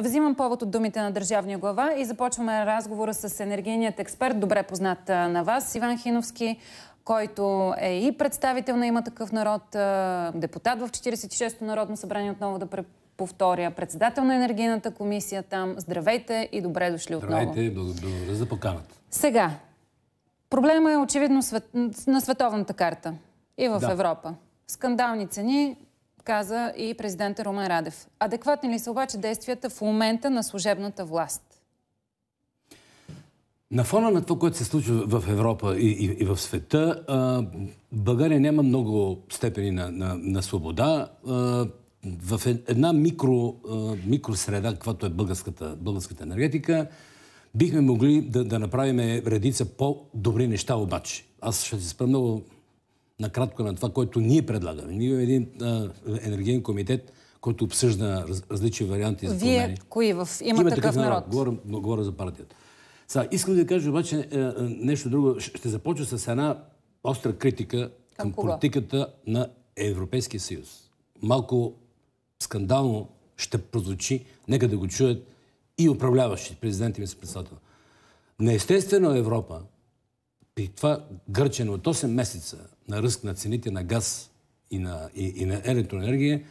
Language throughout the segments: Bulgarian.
Взимам повод от думите на държавния глава и започваме разговора с енергийният експерт, добре познат на вас, Иван Хиновски, който е и представител на има такъв народ, депутат в 46-то народно събрание, отново да повторя, председател на енергийната комисия там. Здравейте и добре дошли отново. Здравейте, благодаря за поканата. Сега, проблема е очевидно на световната карта и в да. Европа. Скандални цени, каза и президента Румен Радев. Адекватни ли са обаче действията в момента на служебната власт? На фона на това, което се случва в Европа и, и, и в света, а, България няма много степени на, на, на свобода. А, в е, една микро, а, микросреда, каквато е българската, българската енергетика, бихме могли да, да направим редица по-добри неща обаче. Аз ще се спра много накратко на това, което ние предлагаме. Ние имаме един а, енергиен комитет, който обсъжда раз, различни варианти за промени. Вие кои? В... Има, Има такъв народ. народ. Говоря, говоря за партията. Сега, искам да кажа обаче е, е нещо друго. Ще започва с една остра критика към, към политиката на Европейския съюз. Малко скандално ще прозвучи, нека да го чуят и управляващите, президент и председател. Неестествено е Европа, при това гърчено от 8 месеца на ръст на цените на газ и на, и, и на електроенергия,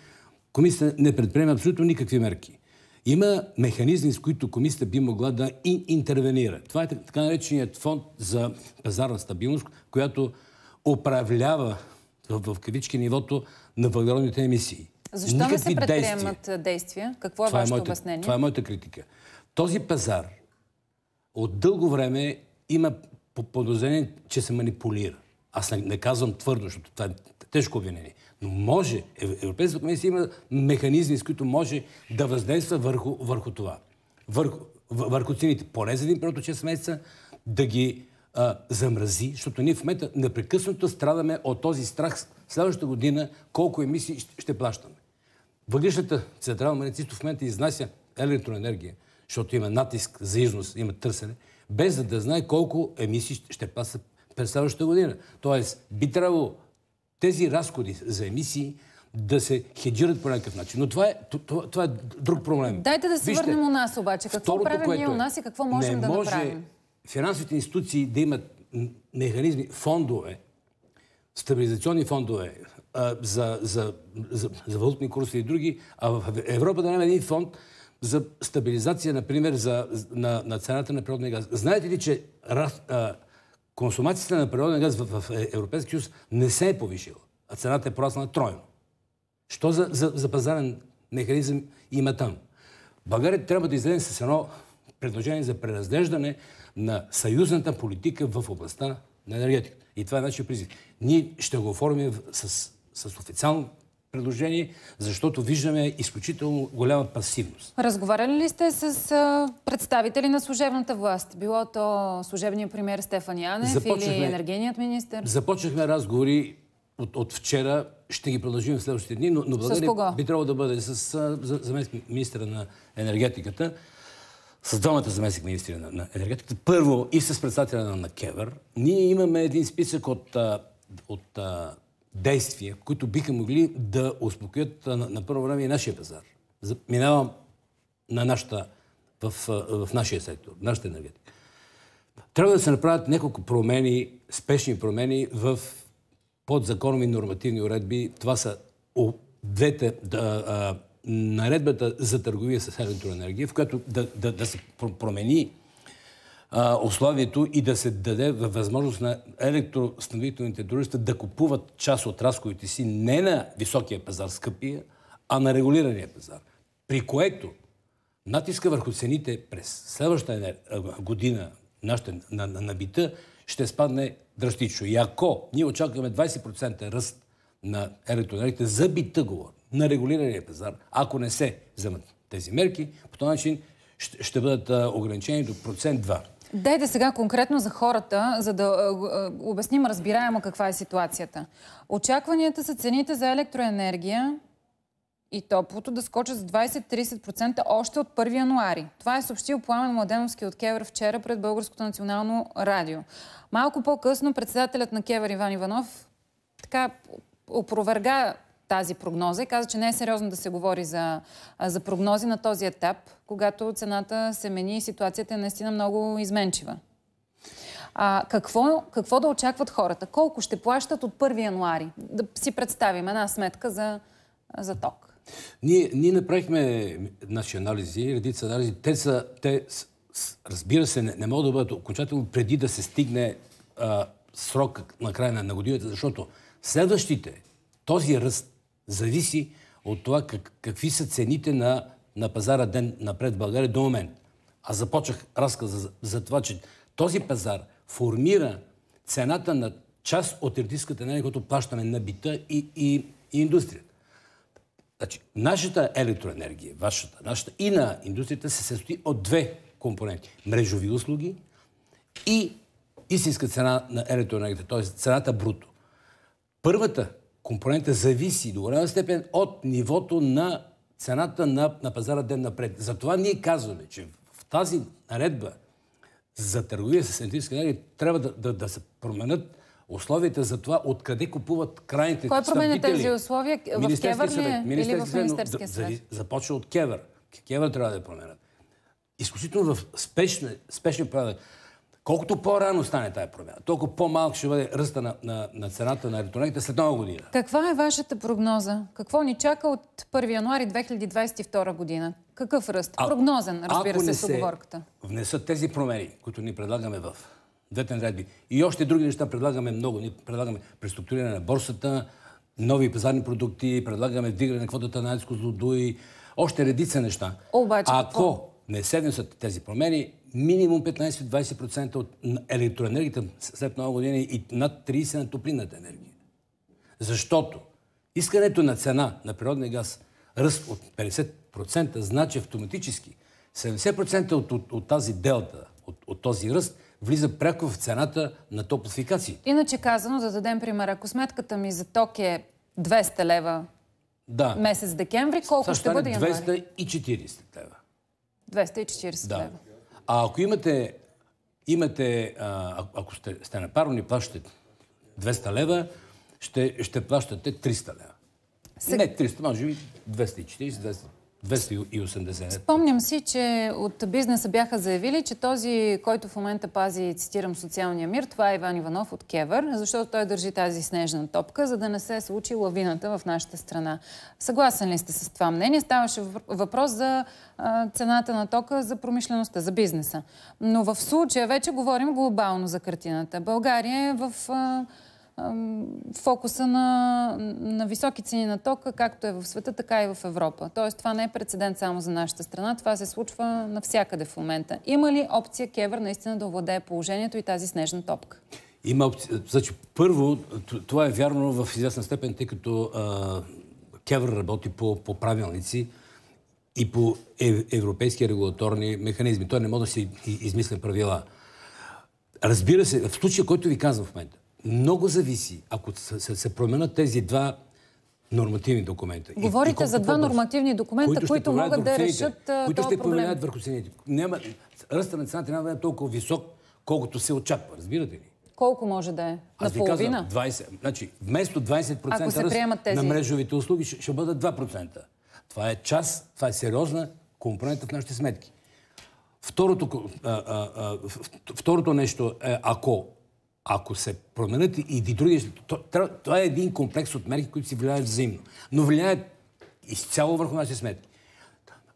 комисията не предприема абсолютно никакви мерки. Има механизми, с които комисията би могла да интервенира. Това е така нареченият фонд за пазарна стабилност, която управлява в, в кавички нивото на въглеродните емисии. Защо Никакви не се предприемат действия? действия? Какво е това е вашето е моята, обяснение? Това е моята критика. Този пазар от дълго време има подозрение, че се манипулира. Аз не, не казвам твърдо, защото това е тежко обвинение. Но може, Европейската комисия има механизми, с които може да въздейства върху, върху това. Върху, върху цените. Поне за един период от 6 месеца да ги а, замрази, защото ние в момента непрекъснато страдаме от този страх следващата година колко емисии ще, ще плащаме. Въглишната централна магнетист в момента изнася електроенергия, защото има натиск за износ, има търсене, без да, да знае колко емисии ще плащат през следващата година. Тоест, би трябвало тези разходи за емисии да се хеджират по някакъв начин. Но това е, това, това е друг проблем. Дайте да се Вижте, върнем у нас обаче. Какво правим ние у е, нас и какво можем не да може направим? финансовите институции да имат механизми, фондове, стабилизационни фондове а, за, за, за, за валутни курси и други, а в Европа да няма един фонд за стабилизация, например, за, на, на цената на природния газ. Знаете ли, че раз, а, консумацията на природен газ в, Европейския съюз не се е повишила, а цената е порасна тройно. Що за, за, за пазарен механизъм има там? България трябва да излезе с едно предложение за преразглеждане на съюзната политика в областта на енергетиката. И това е нашия призив. Ние ще го оформим с, с официално предложение, защото виждаме изключително голяма пасивност. Разговаряли ли сте с представители на служебната власт? Било то служебният премьер Стефан Янев Започнахме... или енергеният министр? Започнахме разговори от, от вчера. Ще ги продължим в следващите дни, но, но България би трябвало да бъде с заместник министра на енергетиката с двамата заместник министри на, на енергетиката, първо и с председателя на, на Кевър. ние имаме един списък от, от, от действия, които биха могли да успокоят на, на първо време и нашия пазар. Минавам на нашата, в, в нашия сектор, нашата енергетика. Трябва да се направят няколко промени, спешни промени в подзаконови нормативни уредби. Това са двете, да, а, наредбата за търговия с електроенергия, в която да, да, да се промени условието и да се даде възможност на електростановителните дружества да купуват част от разходите си не на високия пазар, скъпия, а на регулирания пазар. При което натиска върху цените през следващата година нашата, на, на, на бита ще спадне драстично. И ако ние очакваме 20% ръст на електроенергията за бита говор, на регулирания пазар, ако не се вземат тези мерки, по този начин ще, ще бъдат ограничени до процент 2. Дайте сега конкретно за хората, за да обясним разбираемо каква е ситуацията. Очакванията са цените за електроенергия и топлото да скочат с 20-30% още от 1 януари. Това е съобщил Пламен Младеновски от Кевър вчера пред Българското национално радио. Малко по-късно председателят на Кевър Иван Иванов така опроверга тази прогноза и каза, че не е сериозно да се говори за, за прогнози на този етап, когато цената се мени и ситуацията е наистина много изменчива. А, какво, какво да очакват хората? Колко ще плащат от 1 януари? Да си представим една сметка за, за ток. Ние, ние направихме наши анализи, редица анализи. Те са, те, разбира се, не, не могат да бъдат окончателно преди да се стигне а, срок на края на, на годината, защото следващите, този ръст зависи от това как, какви са цените на, на пазара ден напред в България до момент. Аз започнах разказа за, за това, че този пазар формира цената на част от електрическата енергия, която плащаме на бита и, и, и индустрията. Значи, нашата електроенергия, вашата, нашата и на индустрията се състои от две компоненти. Мрежови услуги и истинска цена на електроенергията, т.е. цената бруто. Първата компонента зависи до голяма степен от нивото на цената на, на пазара ден напред. Затова ние казваме, че в тази наредба за търговия с електрическа енергия трябва да, да, да се променят условията за това откъде купуват крайните Кой променя тези условия? В Кевър ли? Е? Или в Министерския съвет? Започва от Кевър. Кевър трябва да я променят. Изключително в спешни, спешни правила. Колкото по-рано стане тая промяна, толкова по малко ще бъде ръста на, на, на цената на електронените след нова година. Каква е вашата прогноза? Какво ни чака от 1 януари 2022 година? Какъв ръст? А, Прогнозен, разбира се, с оговорката. внесат тези промени, които ни предлагаме в двете наредби и още други неща предлагаме много. Ние предлагаме преструктуриране на борсата, нови пазарни продукти, предлагаме вдигане на квотата на Айдско злодуи, още редица неща. Обаче, Ако не се внесат тези промени, минимум 15-20% от електроенергията след много години и над 30% на топлинната енергия. Защото искането на цена на природния газ ръст от 50% значи автоматически 70% от, от, от тази делта, от, от този ръст, влиза пряко в цената на топлофикации. Иначе казано, да дадем пример, ако сметката ми за ток е 200 лева да. месец декември, колко ще бъде януари? 240 лева. 240 да. лева. А ако имате, имате а, ако сте, сте на парно и плащате 200 лева, ще, ще плащате 300 лева. Сега... Не 300, може би 240, 250. 280. Спомням си, че от бизнеса бяха заявили, че този, който в момента пази, цитирам, социалния мир, това е Иван Иванов от Кевър, защото той държи тази снежна топка, за да не се е случи лавината в нашата страна. Съгласен ли сте с това мнение? Ставаше въпрос за цената на тока за промишлеността, за бизнеса. Но в случая вече говорим глобално за картината. България е в фокуса на, на високи цени на тока, както е в света, така и в Европа. Тоест, това не е прецедент само за нашата страна, това се случва навсякъде в момента. Има ли опция Кевър наистина да овладее положението и тази снежна топка? Има опция. Значи, първо, това е вярно в известна степен, тъй като а, Кевър работи по, по правилници и по европейски регулаторни механизми. Той не може да си измисля правила. Разбира се, в случая, който ви казвам в момента, много зависи, ако се, се променят тези два нормативни документа. Говорите и, и за два нормативни документа, които, които могат да решат Които ще променят върху цените. Няма, ръста на цената няма да е толкова висок, колкото се очаква. Разбирате ли? Колко може да е? Аз на половина? Казвам, 20, значи, вместо 20% ръст тези... на мрежовите услуги ще, ще бъдат 2%. Това е част, това е сериозна компонента в нашите сметки. Второто, а, а, а, второто нещо е, ако ако се променят и други, това е един комплекс от мерки, които си влияят взаимно. Но влияят изцяло върху нашите сметки.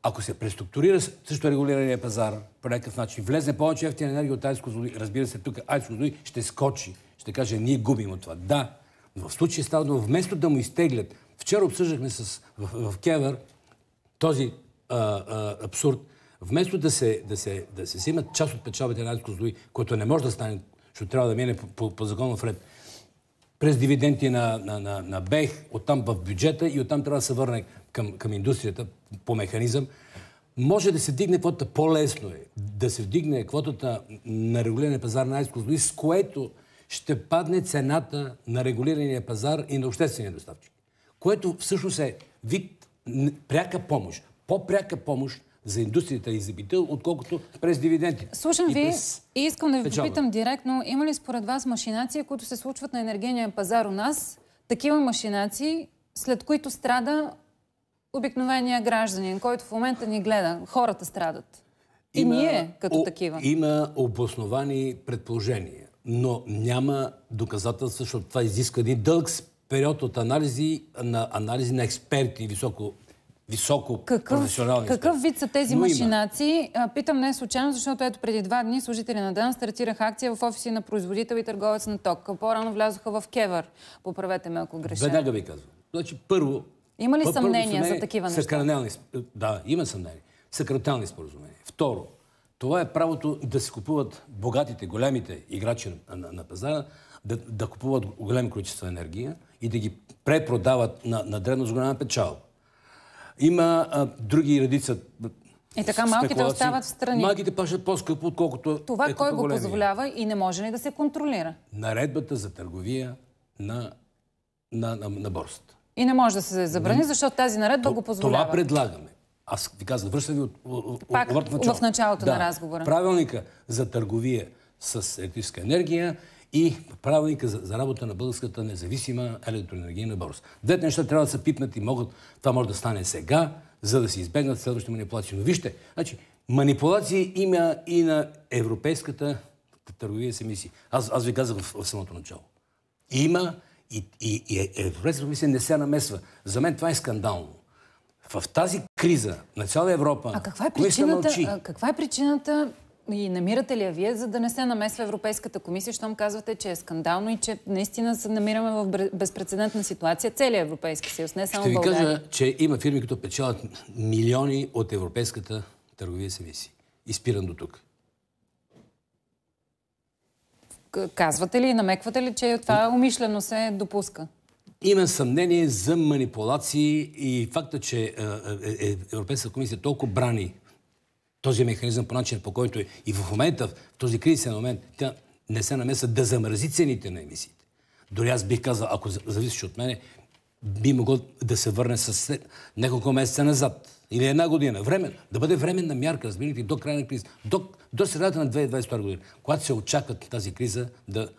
Ако се преструктурира също регулирания пазар по някакъв начин, влезе повече ефтина енергия от Айско Зоди, разбира се, тук Айско Зоди ще скочи, ще каже, ние губим от това. Да, но в случай става дума, вместо да му изтеглят, вчера обсъждахме с, в, в Кевър този а, а, абсурд, вместо да се, да, се, да се взимат част от печалбите на Айско Зоди, което не може да стане защото трябва да мине по, по, по законов ред, през дивиденти на, на, на, на БЕХ, оттам в бюджета и оттам трябва да се върне към, към индустрията по механизъм, може да се дигне квотата по-лесно е. Да се вдигне квотата на регулирания пазар на изкуство, с което ще падне цената на регулирания пазар и на обществения доставчик. Което всъщност е вид пряка помощ. По-пряка помощ за индустрията и за бита, отколкото през дивиденти. Слушам и ви през... и искам да ви печалба. попитам директно, има ли според вас машинации, които се случват на енергийния пазар у нас, такива машинации, след които страда обикновения гражданин, който в момента ни гледа. Хората страдат. И има, ние като о, такива. Има обосновани предположения, но няма доказателства, защото това изисква един дълг период от анализи на анализи на експерти високо високо какъв, професионални Какъв спец. вид са тези Но машинации? Има. Питам не случайно, защото ето преди два дни служители на ДАН стартираха акция в офиси на производител и търговец на ток. По-рано влязоха в Кевър. Поправете ме, ако греша. Веднага ви казвам. Значи първо... Има ли съмнения за такива неща? Съкранелни, да, има съмнения. Съкратални споразумения. Второ, това е правото да се купуват богатите, големите играчи на, на, на пазара, да, да купуват големи количества енергия и да ги препродават на, на древно с голяма печалба. Има а, други редица и е, така малките остават в страни. Малките пашат по-скъпо, отколкото е Това е кой го позволява и не може ли да се контролира? Наредбата за търговия на, на, на, на борсата. И не може да се забрани, защото тази наредба То, го позволява. Това предлагаме. Аз ви казвам, връщам ви от, Пак, от в началото да. на разговора. Правилника за търговия с електрическа енергия и правилника за, за работа на българската независима електроенергийна борса. Двете неща трябва да са пипнати и могат, това може да стане сега, за да се избегнат следващите манипулации. Но вижте, значи, манипулации има и на европейската търговия с емисии. Аз, аз ви казах в, в самото начало. Има и, и, и Европейската комисия не се намесва. За мен това е скандално. В тази криза на цяла Европа. А каква е причината, каква е причината и намирате ли я вие, за да не се намесва Европейската комисия, щом казвате, че е скандално и че наистина се намираме в безпредседентна ситуация целият Европейски съюз, не само Ще ви кажа, че има фирми, които печелят милиони от Европейската търговия с емисии. Изпирам до тук. Казвате ли и намеквате ли, че това умишлено се допуска? Има съмнение за манипулации и факта, че е, е, Европейската комисия толкова брани този механизъм по начин, по който е и в момента, в този кризисен момент, тя не се намеса да замрази цените на емисиите. Дори аз бих казал, ако зависиш от мене, би могло да се върне с няколко месеца назад. Или една година. Време, да бъде временна мярка, разбирайте, до края на криза. До, до средата на 2022 година, когато се очакват тази криза да,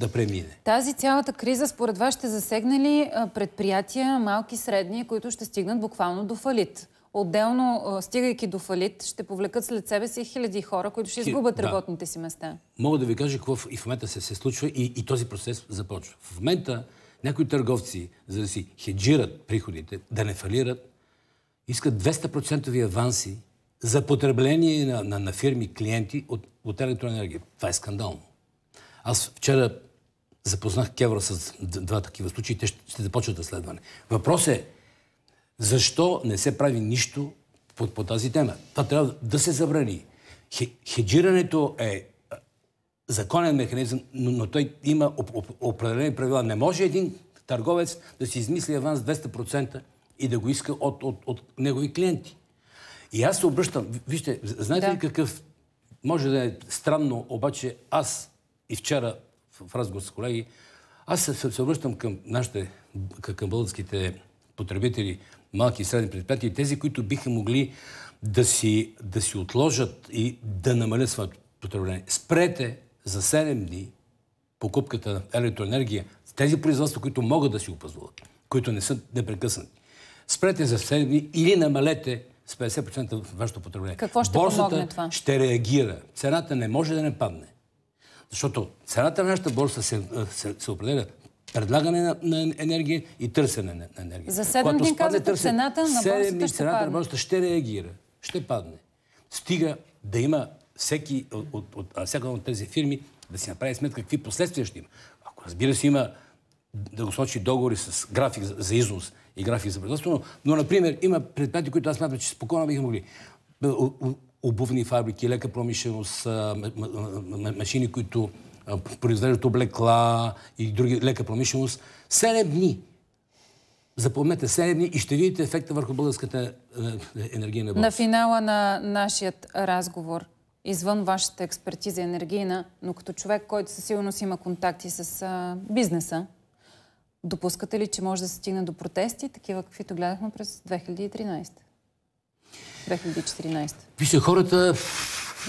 да премине. Тази цялата криза, според вас, ще засегне ли предприятия, малки, средни, които ще стигнат буквално до фалит? отделно, стигайки до фалит, ще повлекат след себе си хиляди хора, които ще изгубят да. работните си места. Мога да ви кажа какво и в момента се, се случва и, и този процес започва. В момента някои търговци, за да си хеджират приходите, да не фалират, искат 200% аванси за потребление на, на, на фирми, клиенти от, от електроенергия. Това е скандално. Аз вчера запознах кевро с два такива случаи. Те ще, ще започват разследване. Въпрос е, защо не се прави нищо по, по тази тема? Това трябва да се забрани. Хеджирането е, е законен механизъм, но, но той има оп- оп- определени правила. Не може един търговец да си измисли аванс 200% и да го иска от, от, от негови клиенти. И аз се обръщам. Вижте, знаете да. ли какъв... Може да е странно, обаче аз и вчера в разговор с колеги, аз се, се обръщам към нашите, към българските потребители, малки и средни предприятия и тези, които биха могли да си, да си отложат и да намалят своето потребление. Спрете за 7 дни покупката на електроенергия с тези производства, които могат да си опазват, които не са непрекъснати. Спрете за 7 дни или намалете с 50% вашето потребление. Какво ще Борсата помогне това? ще реагира. Цената не може да не падне. Защото цената на нашата борса се, се, се определя предлагане на, на енергия и търсене на, на енергия. За 7 дни казвате цената на борсата ще цената падне. на борсата ще реагира. Ще падне. Стига да има всеки от, от, от, всяка от тези фирми да си направи сметка какви последствия ще има. Ако разбира се има сочи договори с график за, за износ и график за производство, но, но например има предприятия, които аз смятам, че спокойно биха могли обувни фабрики, лека промишленост, машини, които произвеждат облекла и други лека промишленост. 7 дни. Запомнете 7 дни и ще видите ефекта върху българската е, е, енергия на На финала на нашият разговор, извън вашата експертиза енергийна, но като човек, който със сигурност има контакти с а, бизнеса, допускате ли, че може да се стигне до протести, такива каквито гледахме през 2013? 2014. Вижте, хората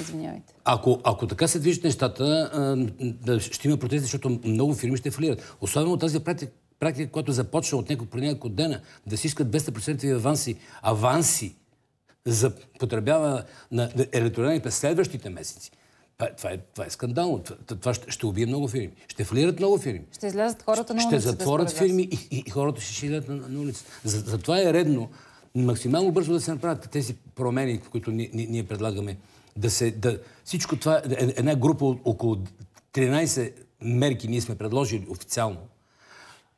Извинявайте. Ако, ако така се движат нещата, ще има протести, защото много фирми ще фалират. Особено тази практика, практика която започва от няколко преди няколко дена, да си искат 200% аванси, аванси за потребява на електроенергия през следващите месеци. Това, това, е, това е скандално. Това, това ще, ще убие много фирми. Ще фалират много фирми. Ще излязат хората на улицата. Ще затворят фирми и, и, и хората ще, шилят на, на улицата. Затова за е редно максимално бързо да се направят тези промени, които ние, ние предлагаме да се... Да, всичко това, е, е, една група от около 13 мерки ние сме предложили официално.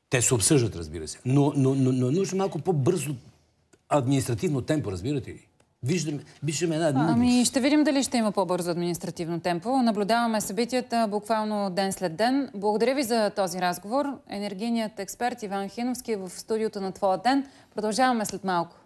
Те се обсъждат, разбира се. Но, но, но, но е нужно малко по-бързо административно темпо, разбирате ли? Виждаме, виждаме една... Ами ще видим дали ще има по-бързо административно темпо. Наблюдаваме събитията буквално ден след ден. Благодаря ви за този разговор. Енергийният експерт Иван Хиновски е в студиото на Твоя ден. Продължаваме след малко.